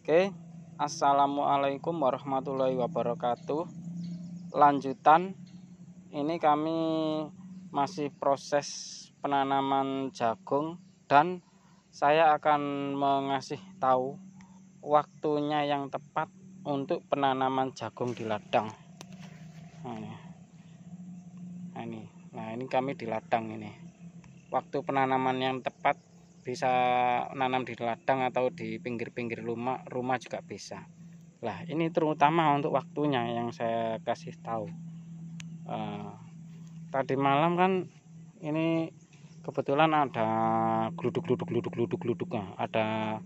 Oke, Assalamualaikum warahmatullahi wabarakatuh. Lanjutan ini kami masih proses penanaman jagung dan saya akan mengasih tahu waktunya yang tepat untuk penanaman jagung di ladang. Nah, ini. Nah, ini. Nah, ini kami di ladang ini. Waktu penanaman yang tepat bisa nanam di ladang atau di pinggir-pinggir rumah rumah juga bisa lah ini terutama untuk waktunya yang saya kasih tahu uh, tadi malam kan ini kebetulan ada geluduk geluduk geluduk geluduk geluduk ada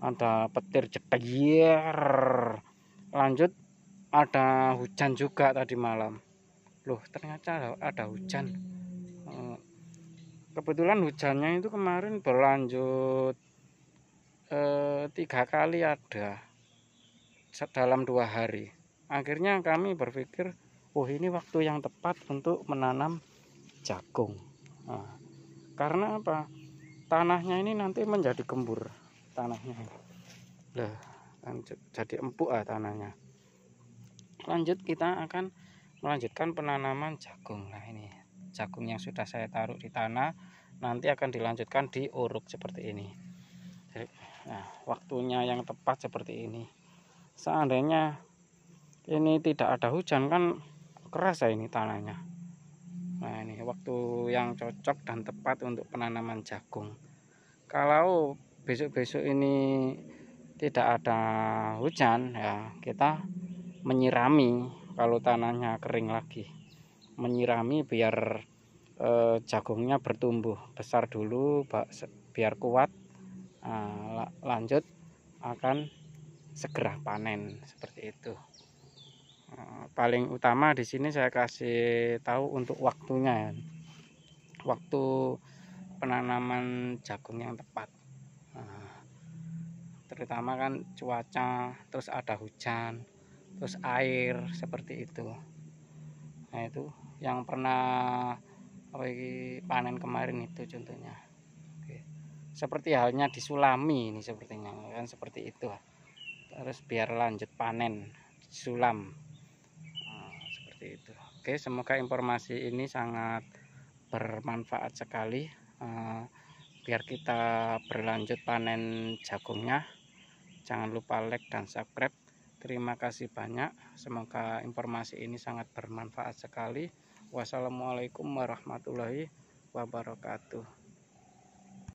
ada petir cetir lanjut ada hujan juga tadi malam loh ternyata ada hujan kebetulan hujannya itu kemarin berlanjut e, tiga kali ada dalam dua hari akhirnya kami berpikir oh ini waktu yang tepat untuk menanam jagung nah, karena apa tanahnya ini nanti menjadi gembur tanahnya Loh, lanjut jadi empuk ah tanahnya lanjut kita akan melanjutkan penanaman jagung nah ini jagung yang sudah saya taruh di tanah nanti akan dilanjutkan di uruk seperti ini jadi nah, waktunya yang tepat seperti ini seandainya ini tidak ada hujan kan keras ya ini tanahnya nah ini waktu yang cocok dan tepat untuk penanaman jagung kalau besok-besok ini tidak ada hujan ya kita menyirami kalau tanahnya kering lagi menyirami biar eh, jagungnya bertumbuh besar dulu biar kuat eh, lanjut akan segera panen seperti itu ah, paling utama di sini saya kasih tahu untuk waktunya ya. waktu penanaman jagung yang tepat ah, terutama kan cuaca terus ada hujan terus air seperti itu nah itu yang pernah apa panen kemarin itu contohnya Oke. seperti halnya di sulami ini sepertinya kan seperti itu terus biar lanjut panen sulam nah, seperti itu Oke semoga informasi ini sangat bermanfaat sekali eh, biar kita berlanjut panen jagungnya jangan lupa like dan subscribe Terima kasih banyak. Semoga informasi ini sangat bermanfaat sekali. Wassalamualaikum warahmatullahi wabarakatuh.